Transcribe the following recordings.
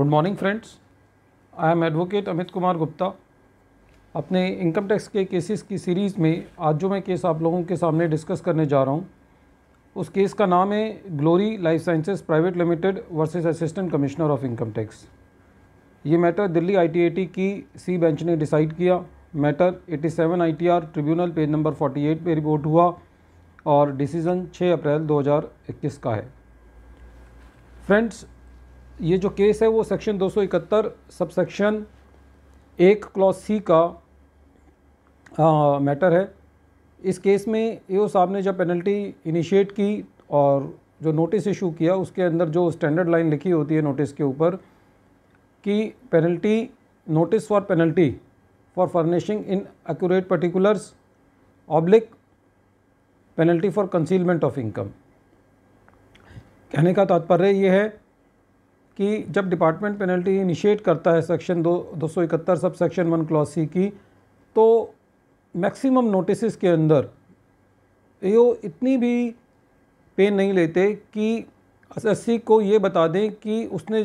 Good morning friends I am advocate Amit Kumar Gupta अपने income tax के cases की सीरीज़ में आज जो मैं केस आप लोगों के सामने डिस्कस करने जा रहा हूँ उस केस का नाम है glory life sciences private limited versus assistant commissioner of income tax ये मैटर दिल्ली आई की सी बेंच ने डिसाइड किया matter eighty seven tribunal page number forty पे रिपोर्ट हुआ और डिसीज़न छः अप्रैल दो का है फ्रेंड्स ये जो केस है वो सेक्शन 271 सब सेक्शन एक क्लॉज सी का आ, मैटर है इस केस में ए साहब ने जब पेनल्टी इनिशिएट की और जो नोटिस इशू किया उसके अंदर जो स्टैंडर्ड लाइन लिखी होती है नोटिस के ऊपर कि penalty notice for penalty for furnishing inaccurate particulars oblique penalty for concealment of income कहने का तात्पर्य ये है कि जब डिपार्टमेंट पेनल्टी इनिशिएट करता है सेक्शन दो दो सौ इकहत्तर sub section one clause C की तो मैक्सिमम नोटिस के अंदर ये इतनी भी पेन नहीं लेते कि सी को ये बता दें कि उसने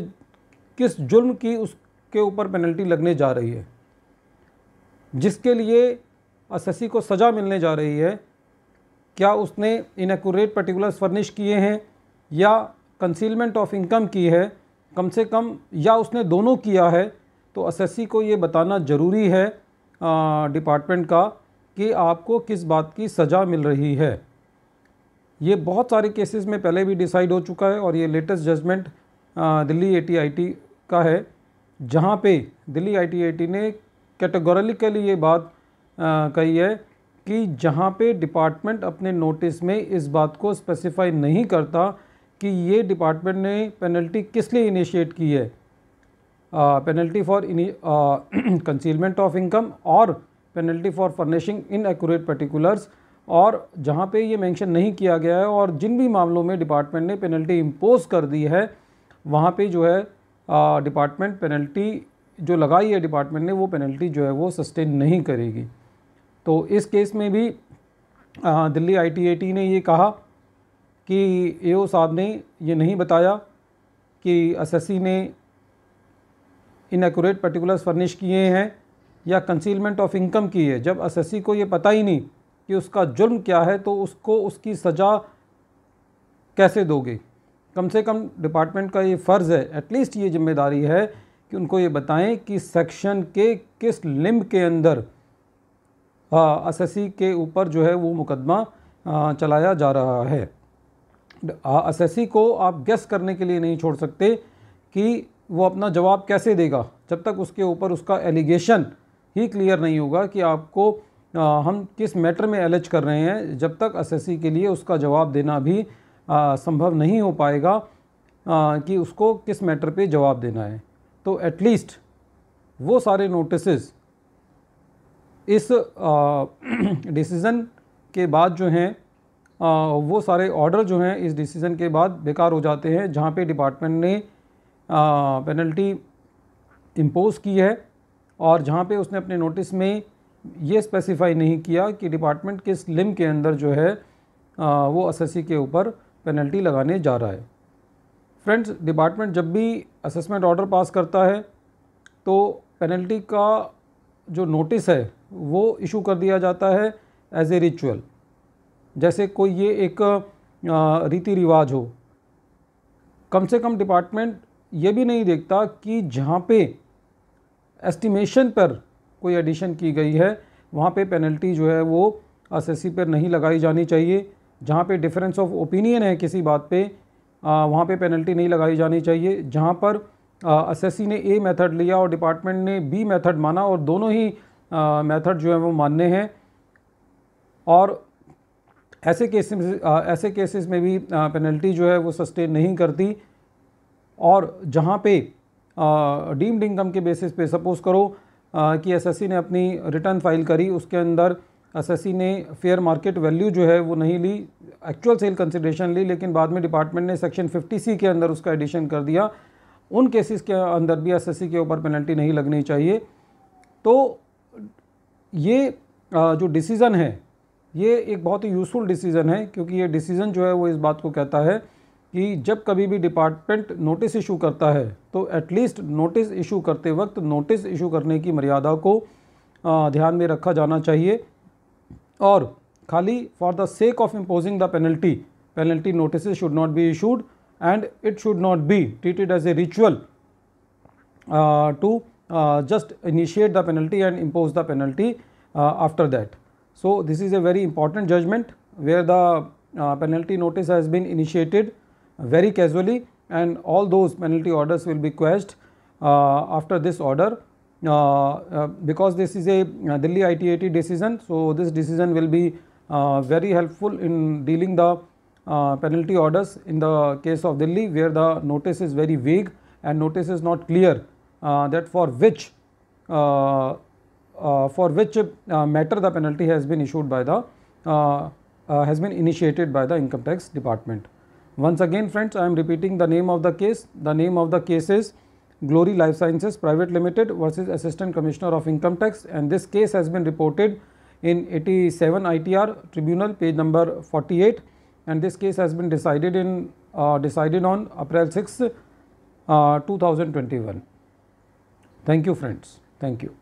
किस जुर्म की उसके ऊपर पेनल्टी लगने जा रही है जिसके लिए सी को सज़ा मिलने जा रही है क्या उसने इनएक्यूरेट पर्टिकुलर्स फर्निश किए हैं या कंसीलमेंट ऑफ इनकम की है कम से कम या उसने दोनों किया है तो असेसी को ये बताना ज़रूरी है डिपार्टमेंट का कि आपको किस बात की सज़ा मिल रही है ये बहुत सारे केसेस में पहले भी डिसाइड हो चुका है और ये लेटेस्ट जजमेंट दिल्ली एटीआईटी का है जहाँ पे दिल्ली आईटीआईटी ने कैटेगोरिकली ये बात आ, कही है कि जहाँ पे डिपार्टमेंट अपने नोटिस में इस बात को स्पेसिफाई नहीं करता कि ये डिपार्टमेंट ने पेनल्टी किस लिए इनिशिएट की है penalty for concealment of income और penalty for furnishing inaccurate particulars और जहाँ पे ये मेंशन नहीं किया गया है और जिन भी मामलों में डिपार्टमेंट ने पेनल्टी इम्पोज कर दी है वहाँ पे जो है डिपार्टमेंट पेनल्टी जो लगाई है डिपार्टमेंट ने वो पेनल्टी जो है वो सस्टेन नहीं करेगी तो इस केस में भी आ, दिल्ली आई ने ये कहा कि ए साहब ने ये नहीं बताया कि सी ने इनएक्यूरेट पर्टिकुलर्स फर्निश किए हैं या कंसीलमेंट ऑफ इनकम की है जब सी को ये पता ही नहीं कि उसका जुर्म क्या है तो उसको उसकी सज़ा कैसे दोगे कम से कम डिपार्टमेंट का ये फ़र्ज़ है एटलीस्ट ये जिम्मेदारी है कि उनको ये बताएं कि सेक्शन के किस लिम्ब के अंदर हाँ, एस के ऊपर जो है वो मुकदमा आ, हाँ, चलाया जा रहा है अससी को आप गेस करने के लिए नहीं छोड़ सकते कि वो अपना जवाब कैसे देगा जब तक उसके ऊपर उसका एलिगेशन ही क्लियर नहीं होगा कि आपको आ, हम किस मैटर में एलज कर रहे हैं जब तक असेसी के लिए उसका जवाब देना भी आ, संभव नहीं हो पाएगा आ, कि उसको किस मैटर पे जवाब देना है तो एटलीस्ट वो सारे नोटिस इस डिसीज़न के बाद जो हैं वो सारे ऑर्डर जो हैं इस डिसीज़न के बाद बेकार हो जाते हैं जहाँ पे डिपार्टमेंट ने पेनल्टी इम्पोज़ की है और जहाँ पे उसने अपने नोटिस में ये स्पेसिफाई नहीं किया कि डिपार्टमेंट किस लिम के अंदर जो है आ, वो असेसी के ऊपर पेनल्टी लगाने जा रहा है फ्रेंड्स डिपार्टमेंट जब भी असेसमेंट ऑर्डर पास करता है तो पेनल्टी का जो नोटिस है वो इशू कर दिया जाता है एज ए रिचुअल जैसे कोई ये एक रीति रिवाज हो कम से कम डिपार्टमेंट ये भी नहीं देखता कि जहाँ पे एस्टिमेशन पर कोई एडिशन की गई है वहाँ पे पेनल्टी जो है वो एस पर नहीं लगाई जानी चाहिए जहाँ पे डिफरेंस ऑफ ओपिनियन है किसी बात पे वहाँ पे पेनल्टी नहीं लगाई जानी चाहिए जहाँ पर एस ने ए मेथड लिया और डिपार्टमेंट ने बी मेथड माना और दोनों ही मेथड जो है वो मानने हैं और ऐसे केसेस ऐसे केसेस में भी पेनल्टी जो है वो सस्टेन नहीं करती और जहाँ पे डीम्ड इनकम के बेसिस पे सपोज़ करो आ, कि एसएससी ने अपनी रिटर्न फाइल करी उसके अंदर एसएससी ने फेयर मार्केट वैल्यू जो है वो नहीं ली एक्चुअल सेल कंसिडरेशन ली लेकिन बाद में डिपार्टमेंट ने सेक्शन 50 सी के अंदर उसका एडिशन कर दिया उन केसेस के अंदर भी एस के ऊपर पेनल्टी नहीं लगनी चाहिए तो ये जो डिसीज़न है ये एक बहुत ही यूज़फुल डिसीज़न है क्योंकि ये डिसीज़न जो है वो इस बात को कहता है कि जब कभी भी डिपार्टमेंट नोटिस इशू करता है तो एटलीस्ट नोटिस इशू करते वक्त नोटिस इशू करने की मर्यादा को ध्यान में रखा जाना चाहिए और खाली for the sake of imposing the penalty penalty notice should not be issued and it should not be treated as a ritual to just initiate the penalty and impose the penalty after that So, this is a very important judgment where the uh, penalty notice has been initiated very casually and all those penalty orders will be quashed uh, after this order uh, uh because this is a uh, Delhi ITAT decision. So, this decision will be uh, very helpful in dealing the penalty orders in the case of Delhi where the notice is very vague and notice is not clear that for which uh, for which uh, matter the penalty has been issued by the uh, has been initiated by the income tax department. Once again friends I am repeating the name of the case. The name of the case is Glory Life Sciences Private Limited versus Assistant Commissioner of Income Tax and this case has been reported in 87 ITR Tribunal page number 48 and this case has been decided in uh, decided on April 6, uh, 2021. Thank you friends. Thank you.